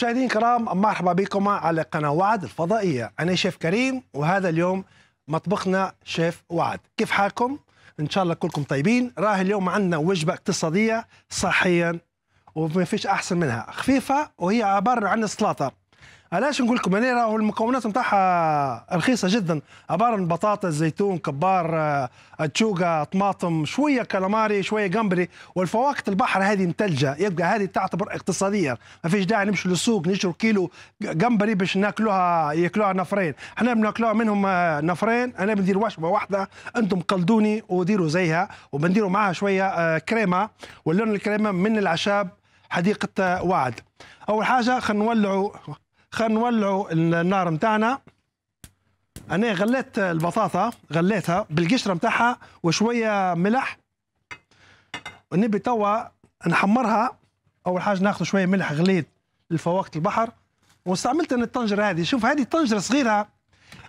مشاهدين كرام مرحبا بكم على قناة وعد الفضائية أنا شيف كريم وهذا اليوم مطبخنا شيف وعد كيف حالكم؟ إن شاء الله كلكم طيبين راه اليوم عندنا وجبة اقتصادية صحيا وما فيش أحسن منها خفيفة وهي عبارة عن سلطة علاش نقول لكم هنا يعني راهو المكونات نتاعها رخيصه جدا عباره عن بطاطا زيتون كبار آه، اتشوكا طماطم شويه كالاماري شويه جمبري والفواكه البحر هذه متلجه يبقى هذه تعتبر اقتصاديه ما فيش داعي نمشي للسوق نشرب كيلو جمبري باش ناكلوها ياكلوها نفرين احنا بناكلوها منهم آه، نفرين انا بندير وشبه واحده انتم قلدوني وديروا زيها وبنديروا معها شويه آه، كريمه واللون الكريمه من العشاب حديقه وعد اول حاجه خلينا نولعوا خلينا نولعوا النار نتاعنا انا غليت البطاطا غليتها بالقشره نتاعها وشويه ملح ونبي توا نحمرها اول حاجه ناخذ شويه ملح غليت لفواكه البحر واستعملت انا الطنجره هذه شوف هذه طنجره صغيره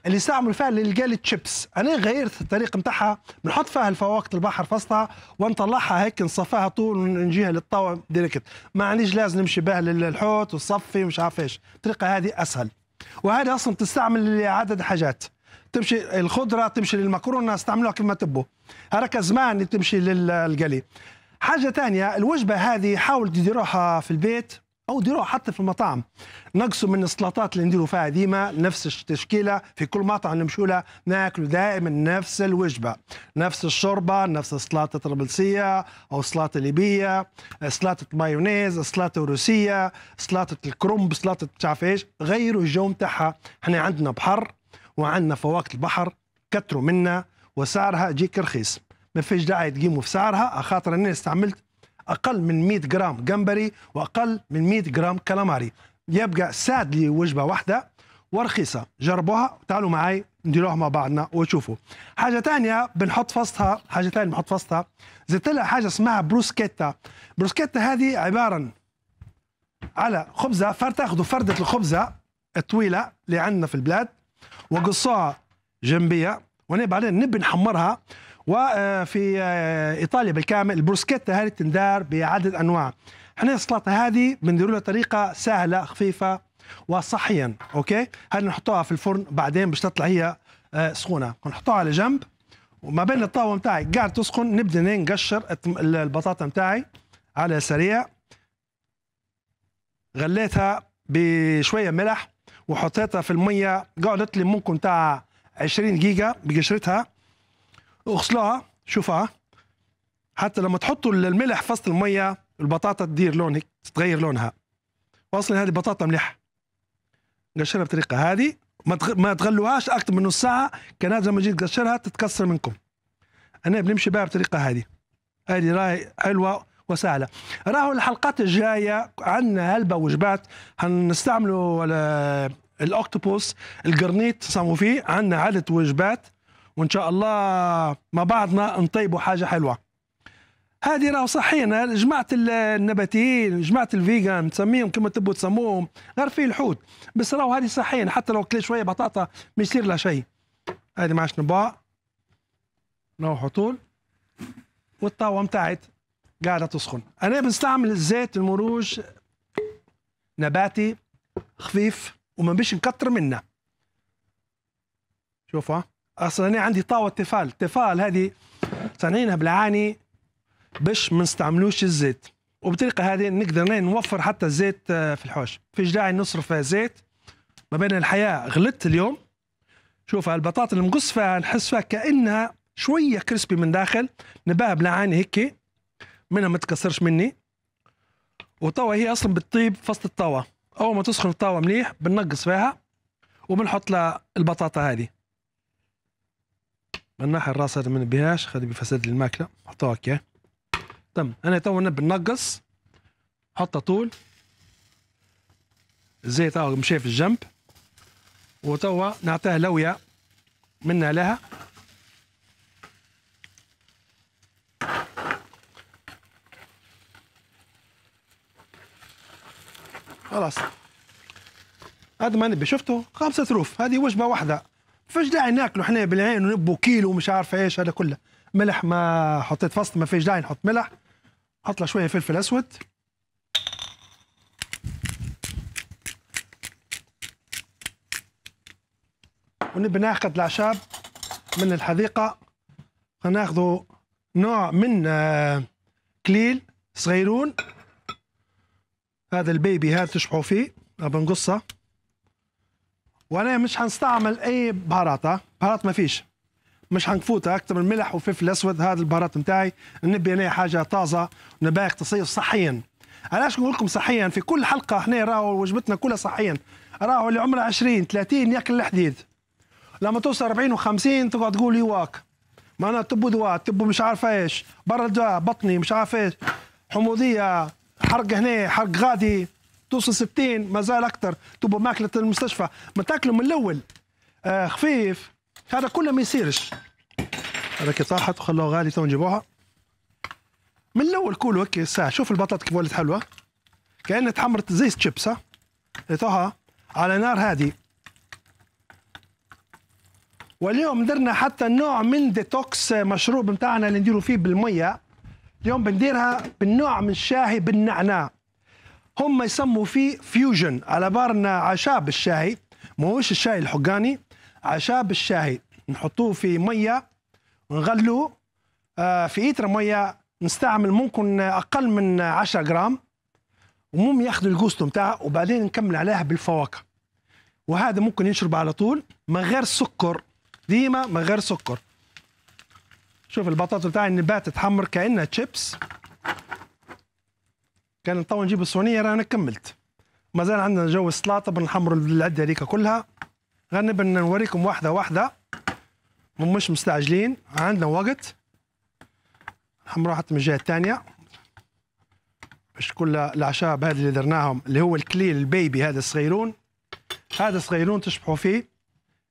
اللي يستعملوا فيها للقال تشيبس انا غيرت الطريق نتاعها بنحط فيها الفواكه البحر فصلها ونطلعها هيك نصفاها طول ونجيها للطاوة ديريكت ما عنديش لازم نمشي بها للحوت وصفي ومش عارف ايش الطريقه هذه اسهل وهذه اصلا تستعمل لعدد حاجات تمشي الخضره تمشي للمكرونه استعملوها كما تبوا هذاك زمان تمشي للقلي حاجه ثانيه الوجبه هذه حاول تديروها في البيت او ديروها حتى في المطاعم نقصوا من السلطات اللي نديروا فيها ديما نفس التشكيله في كل مطعم نمشوا له ناكلوا دائما نفس الوجبه نفس الشوربه نفس السلطه الطرابلسيه او السلطه الليبيه سلطه مايونيز سلطه روسيه سلطه الكرنب سلطه مش عارف ايش غيروا الجو نتاعها احنا عندنا بحر وعندنا فواكه البحر كتروا منا وسعرها يجيك رخيص ما فيش داعي تقيموا في سعرها خاطر انا استعملت اقل من 100 جرام جمبري واقل من 100 جرام كالاماري يبقى ساد لوجبه واحده ورخيصه جربوها تعالوا معي نديروها مع بعضنا وتشوفوا حاجه ثانيه بنحط فصلها حاجه ثانيه بنحط فصلها زدت لها حاجه اسمها بروسكيتا بروسكيتا هذه عباره على خبزه فتاخذوا فرده الخبزه الطويله اللي عندنا في البلاد وقصوها جنبيه وبعدين بعدين نبي نحمرها وفي آه، ايطاليا بالكامل البروسكيتا هذه تندار بعدد انواع احنا السلطه هذه بنديروا لها طريقه سهله خفيفه وصحيا اوكي هذه نحطوها في الفرن بعدين باش تطلع هي آه، سخونه نحطوها على جنب وما بين الطاوه نتاعي قاعد تسخن نبدا نقشر البطاطا نتاعي على سريع غليتها بشويه ملح وحطيتها في الميه قعدت لي ممكن تاع 20 دقيقه بقشرتها اغسلوها شوفها حتى لما تحطوا الملح في وسط الميه البطاطا تدير لون هيك تتغير لونها واصلا هذه بطاطا مليحه قشرها بالطريقه هذه ما ما تغلوهاش اكثر من نص ساعه كان لما جيت تقشرها تتكسر منكم انا بنمشي بها بالطريقه هذه هذه راي حلوه وسهله راهو الحلقات الجايه عندنا هلبة وجبات هنستعملوا الاكتوبوس القرنيت صاموا فيه عندنا عدة وجبات وان شاء الله مع بعضنا نطيبوا حاجه حلوه هذه راه صحينا جماعه النباتيين جماعه الفيجان تسميهم كما تبوا تسموهم غير في الحوت بس راهو هذه صحينا حتى لو كلي شويه بطاطا ما يصير لها شيء هذه ما عادش نباع نوحوا طول والطاوه متاعت قاعده تسخن انا بنستعمل الزيت المروج نباتي خفيف وما بيش نكتر منه شوفها اصلا انا عندي طاوه تفال تفال هذه صانعينها بالعاني باش ما نستعملوش الزيت وبالطريقه هذه نقدر نوفر حتى الزيت آه، في الحوش في داعي نصرف فيها زيت ما بين الحياه غلطت اليوم شوف البطاطا اللي فيها نحس فيها كانها شويه كريسبي من داخل نباها بالعاني هيك منها ما تكسرش مني وتوا هي اصلا بتطيب فصل الطاوه اول ما تسخن الطاوه مليح بنقص فيها وبنحط لها البطاطا هذه الراس هذا ما نبيهاش خلي بفساد الماكله حطوها هكا تم انا تو نبي نقص حطه طول الزيت اه مشى في الجنب وتوا نعطيها لويه منا لها خلاص هذا ما نبي شفتوا خمسة ثروف هذه وجبة واحدة فاش داعي ناكلوا حنا بالعين ونبو كيلو ومش عارف ايش هذا كله ملح ما حطيت فصل ما فيش داعي نحط ملح حط له شويه فلفل اسود ونبي ناخذ الاعشاب من الحديقه ناخذ نوع من آه، كليل صغيرون هذا البيبي هذا تشبعوا فيه بنقصه وانا مش حنستعمل اي بهارات بهارات ما فيش مش حنفوتها اكثر من ملح وفلفل اسود هذا البهارات نتاعي نبي انا حاجه طازه نبي تصير صحيا علاش نقول لكم صحيا في كل حلقه احنا راهو وجبتنا كلها صحيا راهو اللي عمره 20 30 ياكل الحديد لما توصل 40 و50 تقعد تقول يواك معناها تبو دواء تبو مش عارف ايش برا الدواء بطني مش عارف ايش حموضيه حرق هنا حرق غادي توصل 60 مازال اكثر تبقى ماكله المستشفى ما تاكلوا من الاول آه خفيف هذا كله ما يصيرش هذاك طاحت وخلوها غالي تو نجيبوها من الاول كله هكا ساعه شوف البطاطا كيف ولات حلوه كانها تحمرت زي الشيبس ها إيه، على نار هادي واليوم درنا حتى نوع من ديتوكس مشروب بتاعنا اللي نديروا فيه بالميه اليوم بنديرها بالنوع من الشاهي بالنعناع هم يسموا فيه فيوجن على بارنا عشاب الشاي ماهوش الشاي الحقاني عشاب الشاي نحطوه في ميه ونغلوه آه، في إيتر ميه نستعمل ممكن اقل من 10 جرام ومهم ياخذ الجوست نتاعه وبعدين نكمل عليها بالفواكه وهذا ممكن يشرب على طول من غير سكر ديما من غير سكر شوف البطاطا بتاعي النبات تحمر كانها تشيبس كان تو نجيب الصينيه رانا كملت مازال عندنا جو السلاطه بنحمروا العده هذيك كلها غنبدا نوريكم واحده واحده مش مستعجلين عندنا وقت نحمروها حتى من الجهه الثانيه باش كل الاعشاب هذه اللي درناهم اللي هو الكليل البيبي هذا الصغيرون هذا الصغيرون تشبحوا فيه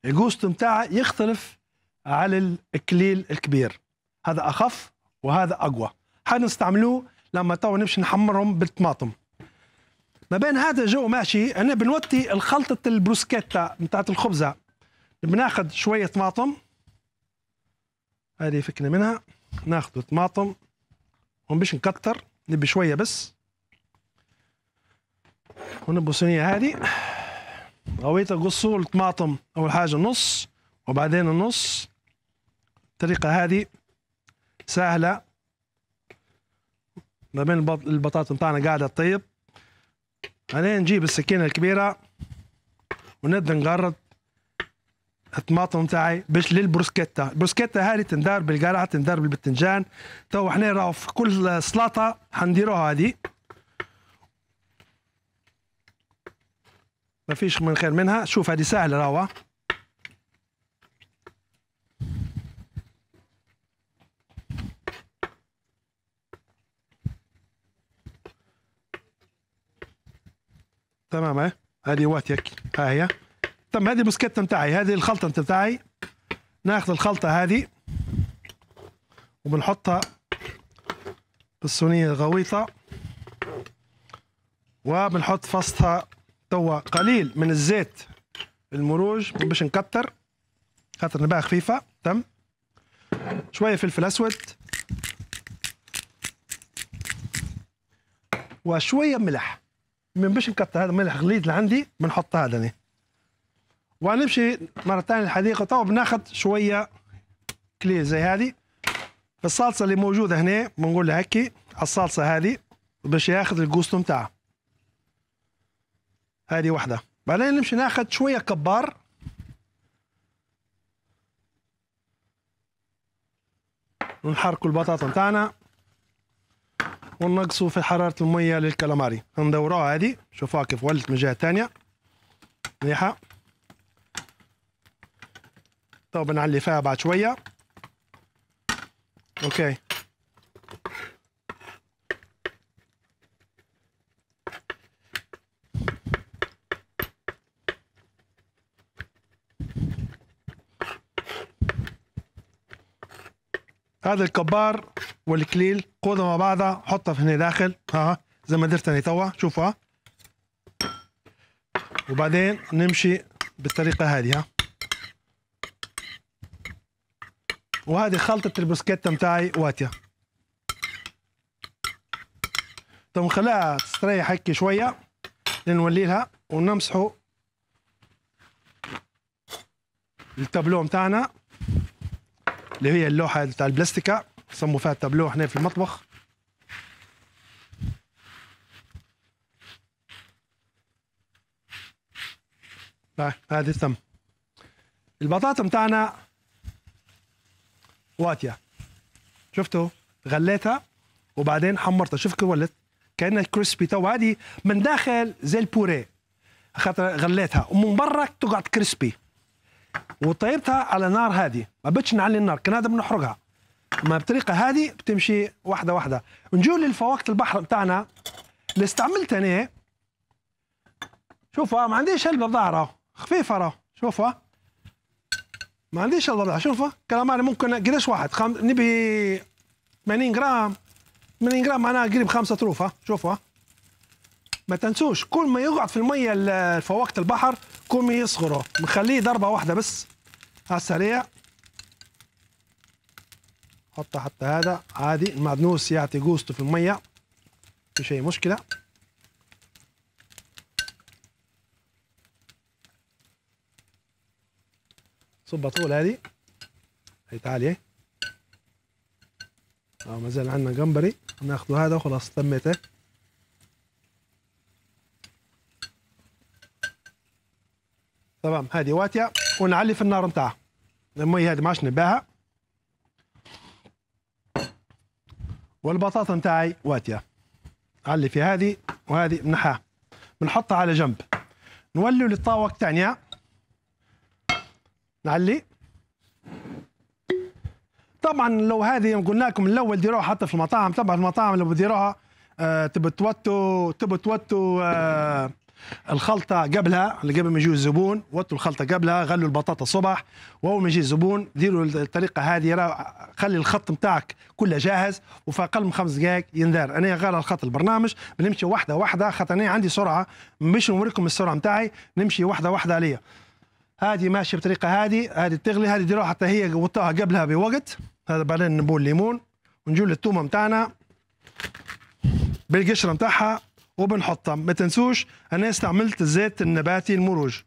الجوست نتاعه يختلف على الكليل الكبير هذا اخف وهذا اقوى حنستعملوه لما تو نمشي نحمرهم بالطماطم ما بين هذا جو ماشي انا بنوطي الخلطه البروسكيتا بتاعت الخبزه بناخذ شويه طماطم هذه فكنا منها ناخذ طماطم ومش نكتر نبي شويه بس ونبو صينيه هذه غويت قصوا الطماطم اول حاجه نص وبعدين النص الطريقه هذه سهله ما بين البطاطا نتاعنا قاعده تطيب بعدين نجيب السكينه الكبيره ونبدا نقرد الطماطم تاعي باش للبروسكيتا البروسكيتا هذه تندار بالقرعه تندار بالبتنجان تو احنا راهو في كل سلطه حنديروها هذه ما فيش من خير منها شوف هذه سهله راهو تمام اهي هذه واتيك ها هي تم هذه المسكتة نتاعي هذه الخلطة نتاعي ناخذ الخلطة هذه وبنحطها بالصينية الغويطة وبنحط فصها توا قليل من الزيت المروج باش نكتر خاطر نباع خفيفة تم شوية فلفل أسود وشوية ملح من باش نكتر هذا الملح غليظ اللي عندي بنحط هذا أنا ونمشي مرة ثانية الحديقة تو بناخد شوية كلي زي هذه الصلصة اللي موجودة هنا بنقولها هكي على الصلصة هذه باش ياخذ الجوستو نتاعها هذه واحدة بعدين نمشي ناخد شوية كبار ونحركوا البطاطا نتاعنا وننقصوا في حراره الميه للكلاماري ندوروها هذه شوفوها كيف ولت من جهه ثانيه مليحه طيب نعلي فيها بعد شويه اوكي هذا الكبار والكليل خذها مع بعضها حطها في هنا داخل ها زي ما درت انا توا شوفها وبعدين نمشي بالطريقه هذه ها وهذه خلطه البسكيتة متاعي واتيه طب نخليها تستريح هيك شويه لنوليلها ونمسحوا التابلو متاعنا اللي هي اللوحه بتاع البلاستيكه نصموا فيها التابلو احنا في المطبخ هذه السم البطاطا بتاعنا واطيه شفتوا غليتها وبعدين حمرتها شوف كيف ولت كانها كريسبي تو هذه من داخل زي البوريه خاطر غليتها ومن برا تقعد كريسبي وطيبتها على نار هادي ما بدش نعلي النار كان هذا بنحرقها ما بالطريقه هذه بتمشي واحده واحده نجيو للفواكه البحر بتاعنا اللي استعملتها انا شوفوا ما عنديش هلبة ظاهره خفيفه راه شوفوا ما عنديش الضبع شوفوا كلاماري ممكن قداش واحد خم... نبي 80 جرام 80 جرام معناها قريب خمسة طروفة شوفوا ما تنسوش كل ما يقعد في المية الفواكه البحر كل ما يصغروا نخليه ضربة واحدة بس على السريع حط حتى هذا عادي المعدنوس يعطي جوزته في الميه مش اي مشكله صبها طول هذه هي تعالي اه مازال عندنا جمبري ناخذ هذا وخلاص تميته إيه. تمام هذه واتيه ونعلي في النار نتاعها المية هذه ما عادش نباها والبطاطا نتاعي واتيه علي في هذه وهذه نحاها بنحطها على جنب نولي للطاوة الثانية نعلي طبعا لو هذه قلنا لكم الاول ديروها حتى في المطاعم طبعا المطاعم لو ديروها آه تبتوتوا تبتوتوا آه الخلطه قبلها قبل ما يجي الزبون وطوا الخلطه قبلها غلوا البطاطا الصبح واول ما يجي الزبون ديروا الطريقه هذه خلي الخط نتاعك كله جاهز وفي اقل من خمس دقائق يندار انا غير الخط البرنامج بنمشي واحده واحده خاطر انا عندي سرعه مش نوريكم السرعه نتاعي نمشي واحده واحده عليا هذه ماشيه بطريقه هذه هذه تغلي هذه ديروها حتى هي وطاها قبلها بوقت هذا بعدين نبول الليمون ونجول التومه نتاعنا بالقشره نتاعها وبنحطها ما تنسوش انا استعملت الزيت النباتي المروج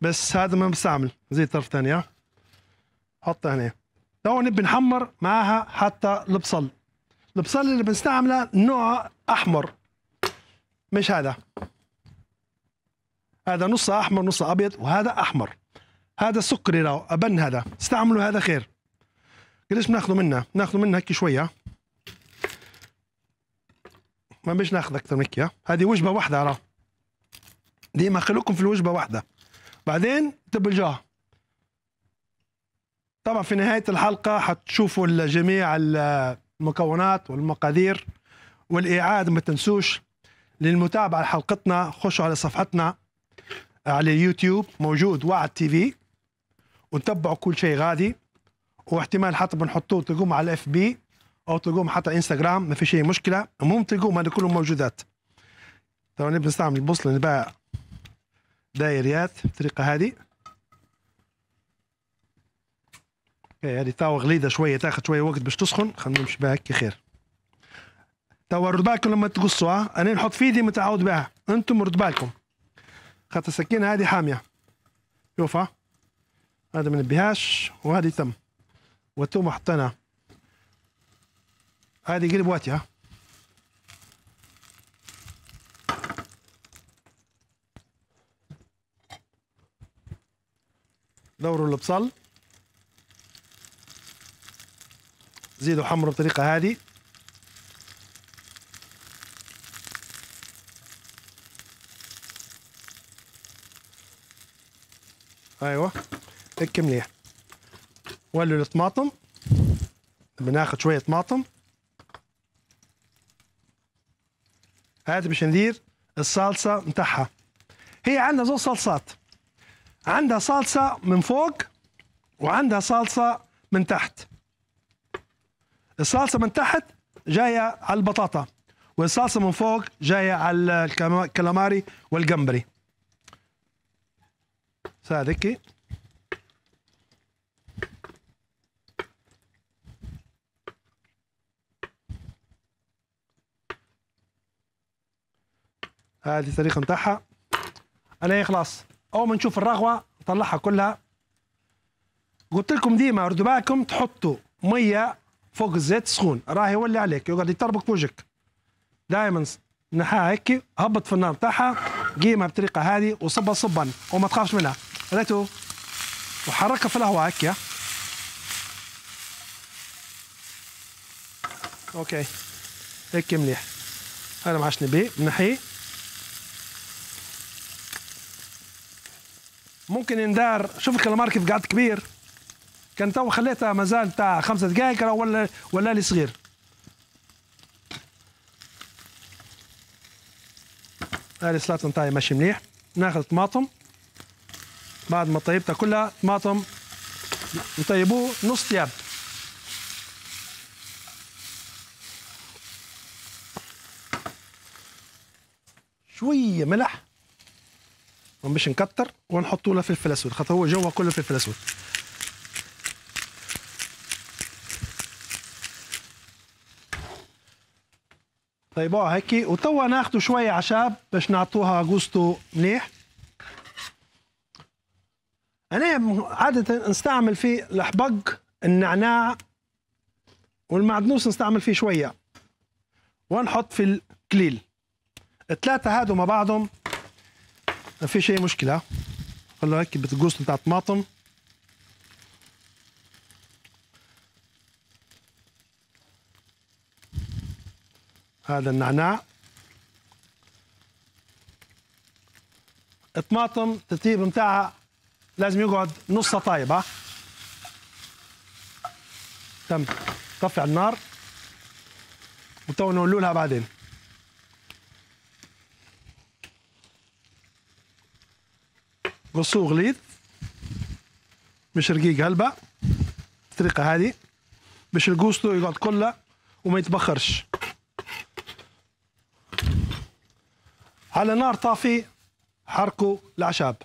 بس هذا ما بستعمل زيت طرف ثانيه حطها هنا تو نبي نحمر معاها حتى البصل البصل اللي بنستعمله نوع احمر مش هذا هذا نص احمر نص ابيض وهذا احمر هذا سكري لو ابن هذا استعملوا هذا خير قديش بناخذه منه؟ ناخذه منه هيك شويه ما باش ناخذ اكثر من هيك هذه وجبه واحده راه ديما خلوكم في الوجبه واحده بعدين تبلجوها طبعا في نهايه الحلقه حتشوفوا جميع المكونات والمقادير والاعاده ما تنسوش للمتابعه لحلقتنا خشوا على صفحتنا على اليوتيوب موجود وعد تي في ونتبعوا كل شيء غادي واحتمال حتى بنحطوه تقوم على الاف بي او تلقوهم حتى انستغرام ما فيش اي مشكله المهم تلقوهم هذه كلهم موجودات ترى نبي نستعمل البوصله نباع دايريات بالطريقه هذه اوكي هذه توا غليظه شويه تاخذ شويه وقت باش تسخن خلينا نمشي بها هكا خير توا رد بالكم لما تقصوها انا نحط في ديما متعود بها انتم رد بالكم خاطر السكينه هذه حاميه شوفها هذا ما نبيهاش وهذه تم والتومه حطيناها هذه قلب ها دوروا البصل زيدوا حمروا بطريقة هذه ايوه هيك مليح ولوا الطماطم بناخذ شوية طماطم هات باش ندير الصلصه نتاعها هي عندها زوج صلصات عندها صلصه من فوق وعندها صلصه من تحت الصلصه من تحت جايه على البطاطا والصلصه من فوق جايه على الكلاماري والجمبري هذيك هذه التاريخ نتاعها انا خلاص اول ما نشوف الرغوه نطلعها كلها قلت لكم ديما ردوا بالكم تحطوا ميه فوق الزيت سخون راهي يولي عليك يقعد يتربك في وجهك دائما نحاها هيك هبط في النار تاعها قيمها بالطريقه هذه وصبها صبا وما تخافش منها ريتو وحركها في الهواء هيك اوكي هيك مليح هذا ما عادش نبيه نحيه ممكن يندار شوف الكلمار كيف قعد كبير كان تو خليتها مازال تاع خمسة دقائق راه ولا ولا لي صغير هذه السلطه نتاعي ماشي مليح ناخذ طماطم بعد ما طيبتها كلها طماطم نطيبوه نص ثياب شويه ملح باش نكتر ونحطوا له فلفل اسود خاطر هو جوا كله فلفل اسود طيبوها آه، هكي وتوا ناخذوا شويه عشاب باش نعطوها جوستو مليح انا عاده نستعمل فيه الحبق النعناع والمعدنوس نستعمل فيه شويه ونحط في الكليل الثلاثه هادو مع بعضهم ما فيش اي مشكله خلوا هيك بتقوس نتاع الطماطم هذا النعناع الطماطم الترتيب نتاعها لازم يقعد نصها طايبه تم طفي على النار وتو نولولها بعدين وصوغ غليظ مش رقيق هلبة الطريقة هذه باش القوسطو يقعد كله وما يتبخرش على نار طافي حركوا الأعشاب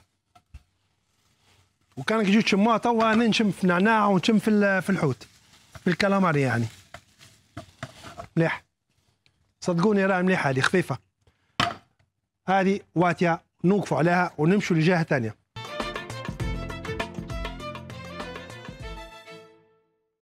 وكانك جيت شموها توا نشم في النعناع ونشم في في الحوت في الكالاماري يعني مليح صدقوني راه مليحه هذه خفيفه هذه واتيه نوقفوا عليها ونمشوا لجهه ثانيه